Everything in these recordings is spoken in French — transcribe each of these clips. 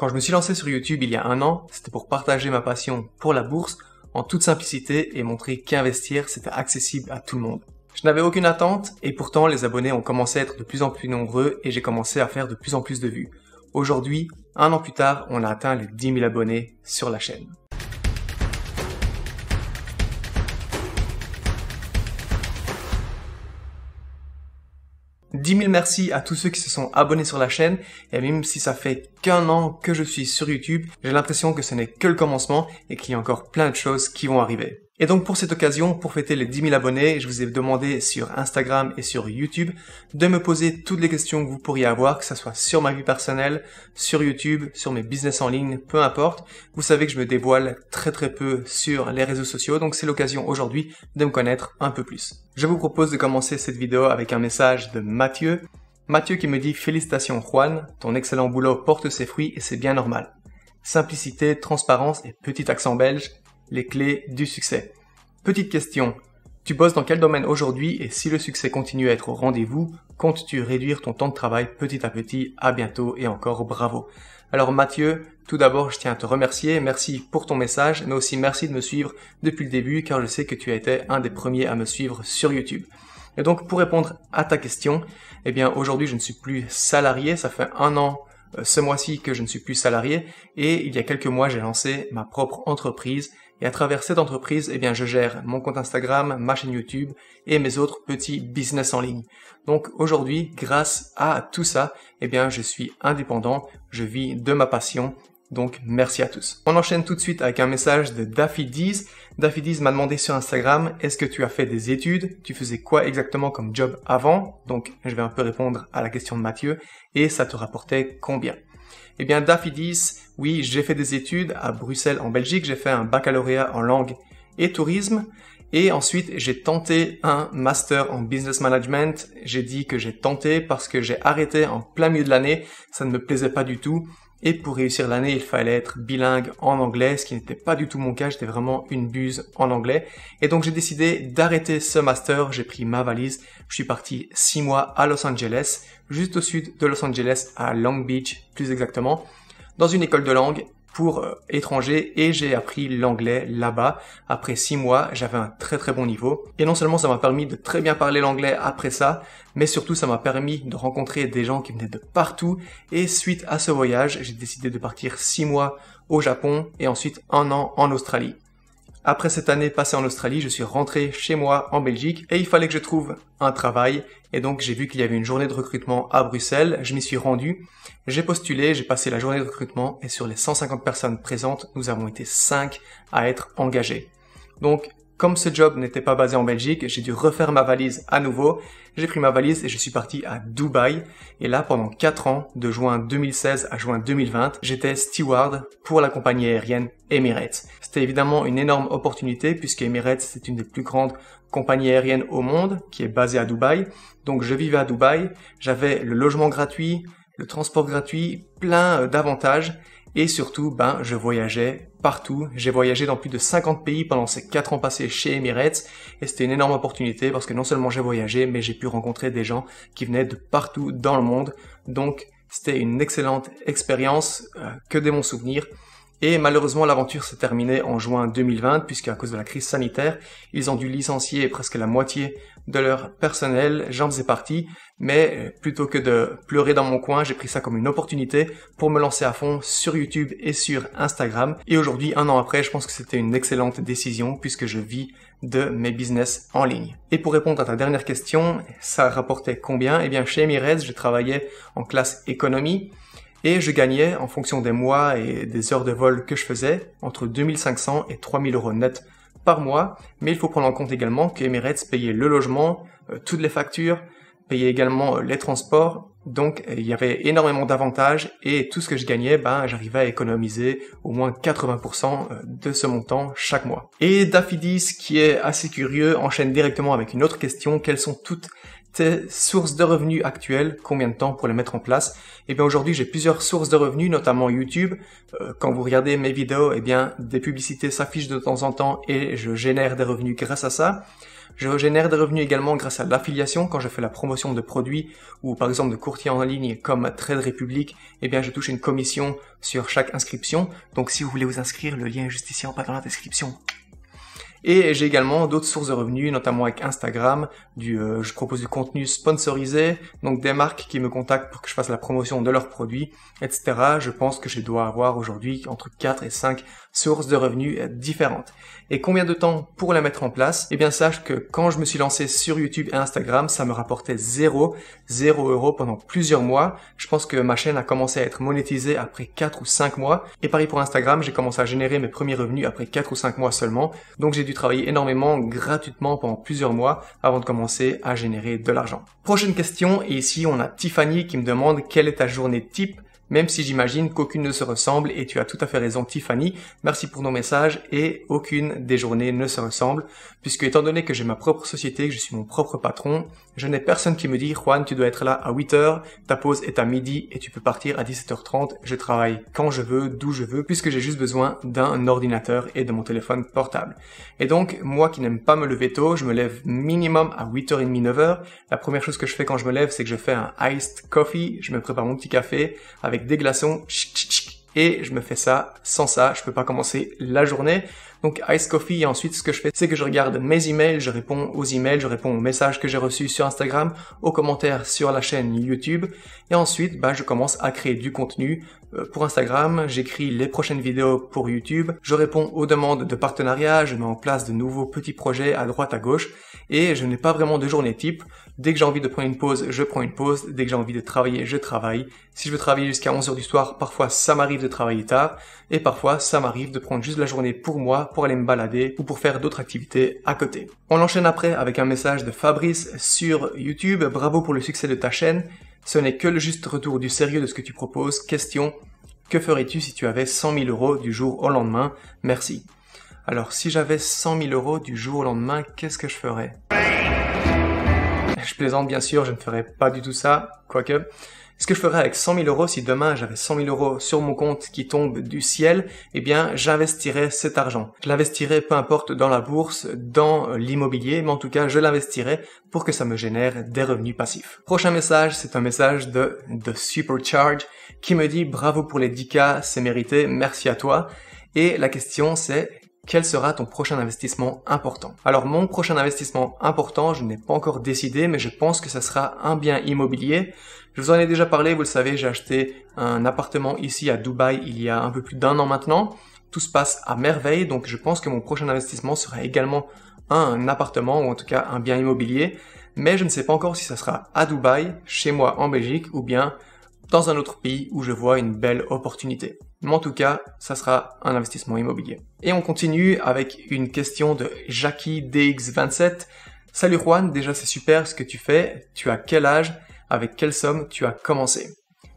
Quand je me suis lancé sur YouTube il y a un an, c'était pour partager ma passion pour la bourse en toute simplicité et montrer qu'investir, c'était accessible à tout le monde. Je n'avais aucune attente et pourtant les abonnés ont commencé à être de plus en plus nombreux et j'ai commencé à faire de plus en plus de vues. Aujourd'hui, un an plus tard, on a atteint les 10 000 abonnés sur la chaîne. 10 000 merci à tous ceux qui se sont abonnés sur la chaîne, et même si ça fait qu'un an que je suis sur YouTube, j'ai l'impression que ce n'est que le commencement et qu'il y a encore plein de choses qui vont arriver. Et donc pour cette occasion, pour fêter les 10 000 abonnés, je vous ai demandé sur Instagram et sur YouTube de me poser toutes les questions que vous pourriez avoir, que ce soit sur ma vie personnelle, sur YouTube, sur mes business en ligne, peu importe. Vous savez que je me dévoile très très peu sur les réseaux sociaux, donc c'est l'occasion aujourd'hui de me connaître un peu plus. Je vous propose de commencer cette vidéo avec un message de Mathieu. Mathieu qui me dit félicitations Juan, ton excellent boulot porte ses fruits et c'est bien normal. Simplicité, transparence et petit accent belge, les clés du succès. Petite question, tu bosses dans quel domaine aujourd'hui et si le succès continue à être au rendez-vous, comptes-tu réduire ton temps de travail petit à petit À bientôt et encore bravo. Alors Mathieu, tout d'abord je tiens à te remercier, merci pour ton message, mais aussi merci de me suivre depuis le début car je sais que tu as été un des premiers à me suivre sur YouTube. Et donc pour répondre à ta question, eh bien aujourd'hui je ne suis plus salarié, ça fait un an euh, ce mois-ci que je ne suis plus salarié et il y a quelques mois j'ai lancé ma propre entreprise et à travers cette entreprise, eh bien, je gère mon compte Instagram, ma chaîne YouTube et mes autres petits business en ligne. Donc aujourd'hui, grâce à tout ça, eh bien, je suis indépendant, je vis de ma passion donc merci à tous. On enchaîne tout de suite avec un message de Daffy 10 m'a demandé sur Instagram est-ce que tu as fait des études Tu faisais quoi exactement comme job avant Donc je vais un peu répondre à la question de Mathieu et ça te rapportait combien Eh bien Daffy oui, j'ai fait des études à Bruxelles en Belgique, j'ai fait un baccalauréat en langue et tourisme et ensuite, j'ai tenté un master en business management. J'ai dit que j'ai tenté parce que j'ai arrêté en plein milieu de l'année. Ça ne me plaisait pas du tout. Et pour réussir l'année, il fallait être bilingue en anglais, ce qui n'était pas du tout mon cas, j'étais vraiment une buse en anglais. Et donc j'ai décidé d'arrêter ce master, j'ai pris ma valise, je suis parti six mois à Los Angeles, juste au sud de Los Angeles, à Long Beach plus exactement, dans une école de langue, pour euh, étrangers et j'ai appris l'anglais là-bas. Après six mois, j'avais un très très bon niveau. Et non seulement ça m'a permis de très bien parler l'anglais après ça, mais surtout ça m'a permis de rencontrer des gens qui venaient de partout. Et suite à ce voyage, j'ai décidé de partir six mois au Japon et ensuite un an en Australie. Après cette année passée en Australie, je suis rentré chez moi en Belgique et il fallait que je trouve un travail. Et donc j'ai vu qu'il y avait une journée de recrutement à Bruxelles, je m'y suis rendu, j'ai postulé, j'ai passé la journée de recrutement et sur les 150 personnes présentes, nous avons été 5 à être engagés. Donc comme ce job n'était pas basé en Belgique, j'ai dû refaire ma valise à nouveau. J'ai pris ma valise et je suis parti à Dubaï. Et là, pendant 4 ans, de juin 2016 à juin 2020, j'étais steward pour la compagnie aérienne Emirates. C'était évidemment une énorme opportunité puisque Emirates, c'est une des plus grandes compagnies aériennes au monde qui est basée à Dubaï. Donc je vivais à Dubaï, j'avais le logement gratuit, le transport gratuit, plein euh, d'avantages et surtout, ben, je voyageais partout. J'ai voyagé dans plus de 50 pays pendant ces 4 ans passés chez Emirates. Et c'était une énorme opportunité parce que non seulement j'ai voyagé, mais j'ai pu rencontrer des gens qui venaient de partout dans le monde. Donc, c'était une excellente expérience, euh, que des bons souvenirs. Et malheureusement, l'aventure s'est terminée en juin 2020, puisqu'à cause de la crise sanitaire, ils ont dû licencier presque la moitié de leur personnel. J'en faisais partie, mais euh, plutôt que de pleurer dans mon coin, j'ai pris ça comme une opportunité pour me lancer à fond sur YouTube et sur Instagram. Et aujourd'hui, un an après, je pense que c'était une excellente décision, puisque je vis de mes business en ligne. Et pour répondre à ta dernière question, ça rapportait combien Eh bien, chez Emirez, je travaillais en classe économie. Et je gagnais, en fonction des mois et des heures de vol que je faisais, entre 2500 et 3000 euros net par mois. Mais il faut prendre en compte également que Emirates payait le logement, euh, toutes les factures, payait également euh, les transports. Donc euh, il y avait énormément d'avantages et tout ce que je gagnais, ben, j'arrivais à économiser au moins 80% de ce montant chaque mois. Et Daffidis, qui est assez curieux, enchaîne directement avec une autre question. Quelles sont toutes tes sources de revenus actuelles, combien de temps pour les mettre en place. Et eh bien aujourd'hui, j'ai plusieurs sources de revenus, notamment YouTube. Euh, quand vous regardez mes vidéos, et eh bien des publicités s'affichent de temps en temps et je génère des revenus grâce à ça. Je génère des revenus également grâce à l'affiliation quand je fais la promotion de produits ou par exemple de courtiers en ligne comme Trade Republic, eh bien je touche une commission sur chaque inscription. Donc si vous voulez vous inscrire, le lien est juste ici en bas dans la description. Et j'ai également d'autres sources de revenus, notamment avec Instagram, du, euh, je propose du contenu sponsorisé, donc des marques qui me contactent pour que je fasse la promotion de leurs produits, etc. Je pense que je dois avoir aujourd'hui entre 4 et 5 sources de revenus euh, différentes. Et combien de temps pour la mettre en place Eh bien sache que quand je me suis lancé sur YouTube et Instagram, ça me rapportait 0, 0 euros pendant plusieurs mois. Je pense que ma chaîne a commencé à être monétisée après 4 ou 5 mois. Et pareil pour Instagram, j'ai commencé à générer mes premiers revenus après 4 ou 5 mois seulement. Donc j'ai dû travailler énormément gratuitement pendant plusieurs mois avant de commencer à générer de l'argent. Prochaine question, et ici on a Tiffany qui me demande quelle est ta journée type même si j'imagine qu'aucune ne se ressemble, et tu as tout à fait raison Tiffany, merci pour nos messages, et aucune des journées ne se ressemble, puisque étant donné que j'ai ma propre société, que je suis mon propre patron, je n'ai personne qui me dit Juan, tu dois être là à 8h, ta pause est à midi, et tu peux partir à 17h30, je travaille quand je veux, d'où je veux, puisque j'ai juste besoin d'un ordinateur et de mon téléphone portable. Et donc, moi qui n'aime pas me lever tôt, je me lève minimum à 8h30, 9h, la première chose que je fais quand je me lève, c'est que je fais un iced coffee, je me prépare mon petit café avec des glaçons. Et je me fais ça. Sans ça, je peux pas commencer la journée. Donc Ice Coffee, et ensuite ce que je fais, c'est que je regarde mes emails, je réponds aux emails, je réponds aux messages que j'ai reçus sur Instagram, aux commentaires sur la chaîne YouTube, et ensuite bah, je commence à créer du contenu euh, pour Instagram, j'écris les prochaines vidéos pour YouTube, je réponds aux demandes de partenariat, je mets en place de nouveaux petits projets à droite à gauche, et je n'ai pas vraiment de journée type. Dès que j'ai envie de prendre une pause, je prends une pause. Dès que j'ai envie de travailler, je travaille. Si je veux travailler jusqu'à 11h du soir, parfois ça m'arrive de travailler tard et parfois ça m'arrive de prendre juste la journée pour moi, pour aller me balader ou pour faire d'autres activités à côté. On enchaîne après avec un message de Fabrice sur YouTube. Bravo pour le succès de ta chaîne. Ce n'est que le juste retour du sérieux de ce que tu proposes. Question, que ferais-tu si tu avais 100 000 euros du jour au lendemain Merci. Alors si j'avais 100 000 euros du jour au lendemain, qu'est-ce que je ferais Je plaisante bien sûr, je ne ferais pas du tout ça, quoique. Ce que je ferais avec 100 000 euros, si demain j'avais 100 000 euros sur mon compte qui tombe du ciel, eh bien j'investirais cet argent. Je l'investirais peu importe dans la bourse, dans l'immobilier, mais en tout cas je l'investirais pour que ça me génère des revenus passifs. Prochain message, c'est un message de The Supercharge qui me dit bravo pour les 10K, c'est mérité, merci à toi. Et la question c'est quel sera ton prochain investissement important Alors mon prochain investissement important, je n'ai pas encore décidé, mais je pense que ça sera un bien immobilier. Je vous en ai déjà parlé, vous le savez, j'ai acheté un appartement ici à Dubaï il y a un peu plus d'un an maintenant. Tout se passe à merveille, donc je pense que mon prochain investissement sera également un appartement ou en tout cas un bien immobilier. Mais je ne sais pas encore si ça sera à Dubaï, chez moi en Belgique ou bien dans un autre pays où je vois une belle opportunité. Mais en tout cas, ça sera un investissement immobilier. Et on continue avec une question de Jackie DX27. Salut Juan, déjà c'est super ce que tu fais. Tu as quel âge Avec quelle somme tu as commencé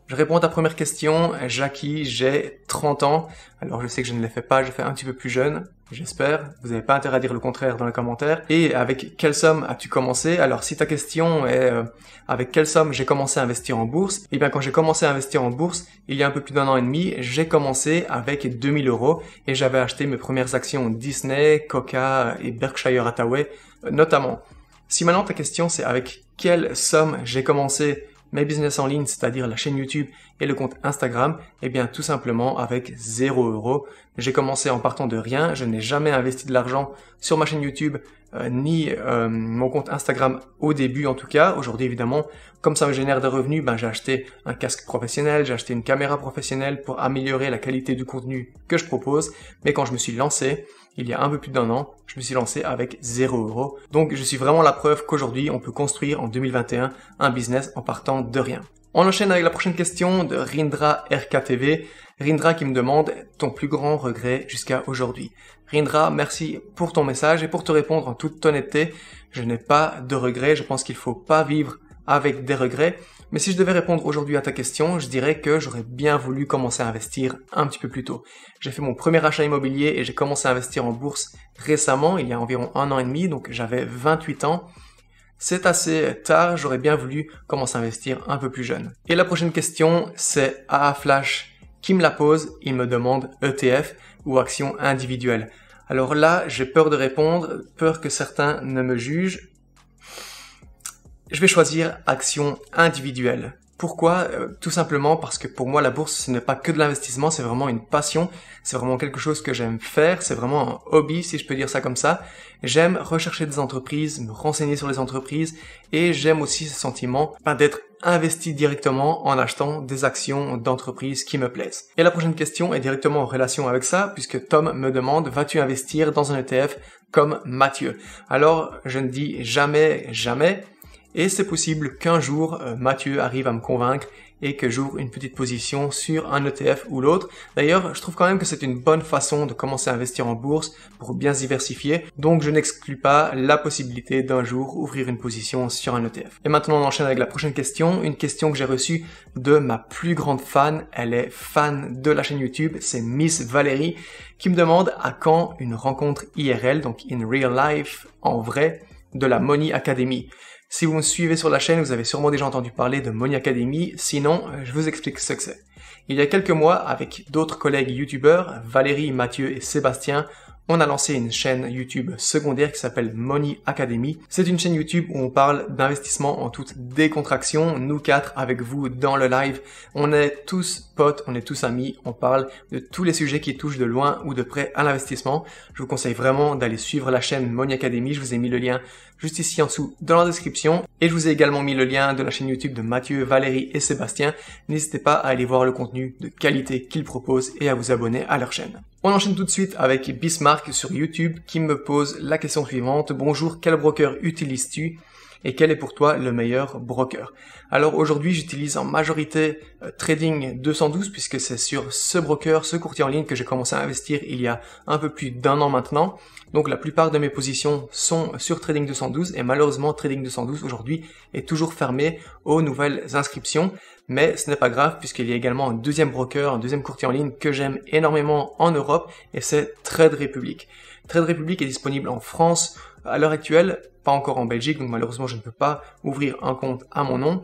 je réponds à ta première question, Jackie, j'ai 30 ans. Alors je sais que je ne les fais pas, je fais un petit peu plus jeune. J'espère, vous n'avez pas intérêt à dire le contraire dans les commentaires. Et avec quelle somme as-tu commencé Alors si ta question est euh, avec quelle somme j'ai commencé à investir en bourse, eh bien quand j'ai commencé à investir en bourse, il y a un peu plus d'un an et demi, j'ai commencé avec 2000 euros et j'avais acheté mes premières actions Disney, Coca et Berkshire Hathaway euh, notamment. Si maintenant ta question c'est avec quelle somme j'ai commencé mes Business en ligne, c'est-à-dire la chaîne YouTube et le compte Instagram, eh bien tout simplement avec 0 euros. J'ai commencé en partant de rien, je n'ai jamais investi de l'argent sur ma chaîne YouTube, euh, ni euh, mon compte Instagram au début en tout cas. Aujourd'hui évidemment, comme ça me génère des revenus, ben, j'ai acheté un casque professionnel, j'ai acheté une caméra professionnelle pour améliorer la qualité du contenu que je propose. Mais quand je me suis lancé, il y a un peu plus d'un an, je me suis lancé avec 0 euros. Donc je suis vraiment la preuve qu'aujourd'hui on peut construire en 2021 un business en partant de rien. On enchaîne avec la prochaine question de Rindra RKTV. Rindra qui me demande ton plus grand regret jusqu'à aujourd'hui. Rindra, merci pour ton message et pour te répondre en toute honnêteté. Je n'ai pas de regrets. Je pense qu'il faut pas vivre avec des regrets. Mais si je devais répondre aujourd'hui à ta question, je dirais que j'aurais bien voulu commencer à investir un petit peu plus tôt. J'ai fait mon premier achat immobilier et j'ai commencé à investir en bourse récemment, il y a environ un an et demi, donc j'avais 28 ans c'est assez tard, j'aurais bien voulu commencer à investir un peu plus jeune. Et la prochaine question, c'est AA Flash qui me la pose, il me demande ETF ou action individuelle. Alors là, j'ai peur de répondre, peur que certains ne me jugent. Je vais choisir action individuelle. Pourquoi euh, Tout simplement parce que pour moi la bourse ce n'est pas que de l'investissement, c'est vraiment une passion, c'est vraiment quelque chose que j'aime faire, c'est vraiment un hobby si je peux dire ça comme ça. J'aime rechercher des entreprises, me renseigner sur les entreprises et j'aime aussi ce sentiment ben, d'être investi directement en achetant des actions d'entreprises qui me plaisent. Et la prochaine question est directement en relation avec ça, puisque Tom me demande, vas-tu investir dans un ETF comme Mathieu Alors, je ne dis jamais, jamais, et c'est possible qu'un jour, euh, Mathieu arrive à me convaincre et que j'ouvre une petite position sur un ETF ou l'autre. D'ailleurs, je trouve quand même que c'est une bonne façon de commencer à investir en bourse pour bien se diversifier. Donc, je n'exclus pas la possibilité d'un jour ouvrir une position sur un ETF. Et maintenant, on enchaîne avec la prochaine question. Une question que j'ai reçue de ma plus grande fan. Elle est fan de la chaîne YouTube. C'est Miss Valérie qui me demande à quand une rencontre IRL, donc in real life, en vrai, de la Money Academy. Si vous me suivez sur la chaîne, vous avez sûrement déjà entendu parler de Money Academy, sinon euh, je vous explique ce que c'est. Il y a quelques mois, avec d'autres collègues youtubeurs, Valérie, Mathieu et Sébastien, on a lancé une chaîne YouTube secondaire qui s'appelle Money Academy. C'est une chaîne YouTube où on parle d'investissement en toute décontraction. Nous quatre avec vous dans le live, on est tous potes, on est tous amis, on parle de tous les sujets qui touchent de loin ou de près à l'investissement. Je vous conseille vraiment d'aller suivre la chaîne Money Academy. Je vous ai mis le lien juste ici en dessous dans la description. Et je vous ai également mis le lien de la chaîne YouTube de Mathieu, Valérie et Sébastien. N'hésitez pas à aller voir le contenu de qualité qu'ils proposent et à vous abonner à leur chaîne. On enchaîne tout de suite avec Bismarck sur YouTube qui me pose la question suivante. Bonjour, quel broker utilises-tu et quel est pour toi le meilleur broker. Alors aujourd'hui, j'utilise en majorité euh, Trading 212 puisque c'est sur ce broker, ce courtier en ligne que j'ai commencé à investir il y a un peu plus d'un an maintenant. Donc la plupart de mes positions sont sur Trading 212 et malheureusement Trading 212 aujourd'hui est toujours fermé aux nouvelles inscriptions. Mais ce n'est pas grave puisqu'il y a également un deuxième broker, un deuxième courtier en ligne que j'aime énormément en Europe et c'est Trade Republic. Trade Republic est disponible en France à l'heure actuelle, pas encore en Belgique, donc malheureusement je ne peux pas ouvrir un compte à mon nom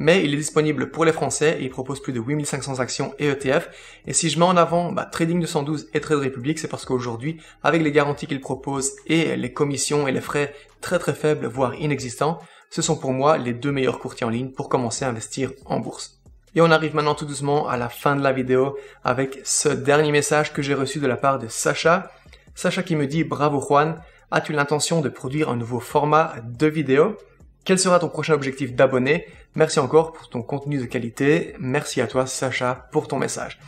mais il est disponible pour les Français et il propose plus de 8500 actions et ETF. Et si je mets en avant bah, Trading 212 et Trade Republic, c'est parce qu'aujourd'hui, avec les garanties qu'il propose et les commissions et les frais très très faibles, voire inexistants, ce sont pour moi les deux meilleurs courtiers en ligne pour commencer à investir en bourse. Et on arrive maintenant tout doucement à la fin de la vidéo avec ce dernier message que j'ai reçu de la part de Sacha. Sacha qui me dit bravo Juan, as-tu l'intention de produire un nouveau format de vidéo quel sera ton prochain objectif d'abonnés Merci encore pour ton contenu de qualité. Merci à toi Sacha pour ton message.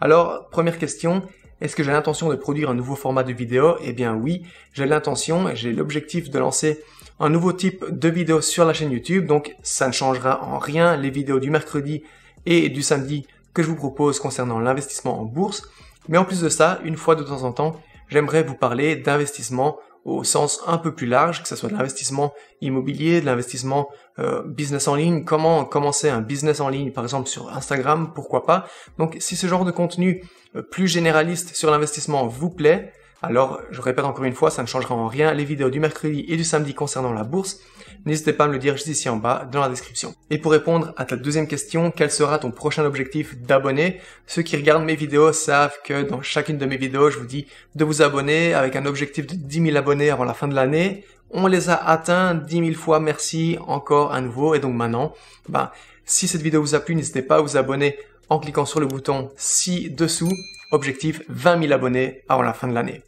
Alors, première question, est-ce que j'ai l'intention de produire un nouveau format de vidéo Eh bien oui, j'ai l'intention, et j'ai l'objectif de lancer un nouveau type de vidéo sur la chaîne YouTube, donc ça ne changera en rien les vidéos du mercredi et du samedi que je vous propose concernant l'investissement en bourse. Mais en plus de ça, une fois de temps en temps, j'aimerais vous parler d'investissement au sens un peu plus large, que ce soit de l'investissement immobilier, de l'investissement euh, business en ligne, comment commencer un business en ligne, par exemple sur Instagram, pourquoi pas. Donc si ce genre de contenu euh, plus généraliste sur l'investissement vous plaît, alors, je répète encore une fois, ça ne changera en rien les vidéos du mercredi et du samedi concernant la bourse. N'hésitez pas à me le dire juste ici en bas dans la description. Et pour répondre à ta deuxième question, quel sera ton prochain objectif d'abonnés Ceux qui regardent mes vidéos savent que dans chacune de mes vidéos, je vous dis de vous abonner avec un objectif de 10 000 abonnés avant la fin de l'année. On les a atteints 10 000 fois, merci encore à nouveau. Et donc maintenant, bah, si cette vidéo vous a plu, n'hésitez pas à vous abonner en cliquant sur le bouton ci-dessous. Objectif 20 000 abonnés avant la fin de l'année.